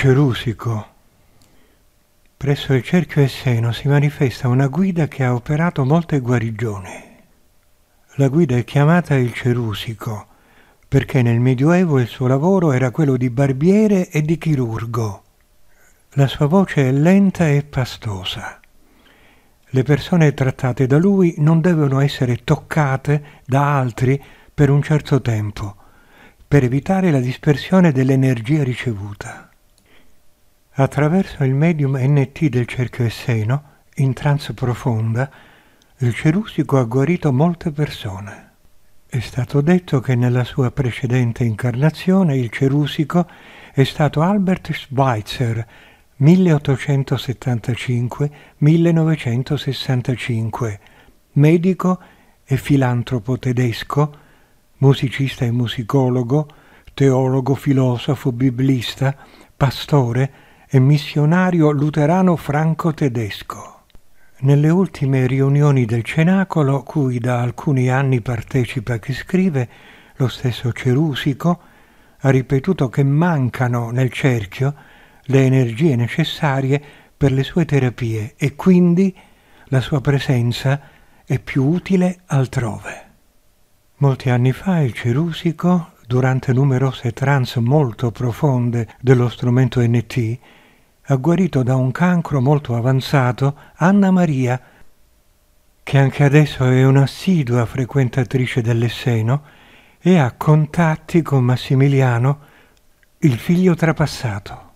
Cerusico. Presso il cerchio Esseno si manifesta una guida che ha operato molte guarigioni. La guida è chiamata il Cerusico perché nel Medioevo il suo lavoro era quello di barbiere e di chirurgo. La sua voce è lenta e pastosa. Le persone trattate da lui non devono essere toccate da altri per un certo tempo, per evitare la dispersione dell'energia ricevuta. Attraverso il medium NT del cerchio esseno, in trance profonda, il cerusico ha guarito molte persone. È stato detto che nella sua precedente incarnazione il cerusico è stato Albert Schweitzer, 1875-1965, medico e filantropo tedesco, musicista e musicologo, teologo, filosofo, biblista, pastore, e missionario luterano franco-tedesco. Nelle ultime riunioni del Cenacolo, cui da alcuni anni partecipa chi scrive, lo stesso Cerusico, ha ripetuto che mancano nel cerchio le energie necessarie per le sue terapie e quindi la sua presenza è più utile altrove. Molti anni fa il Cerusico, durante numerose trans molto profonde dello strumento NT, ha guarito da un cancro molto avanzato Anna Maria, che anche adesso è un'assidua frequentatrice dell'Esseno e ha contatti con Massimiliano, il figlio trapassato.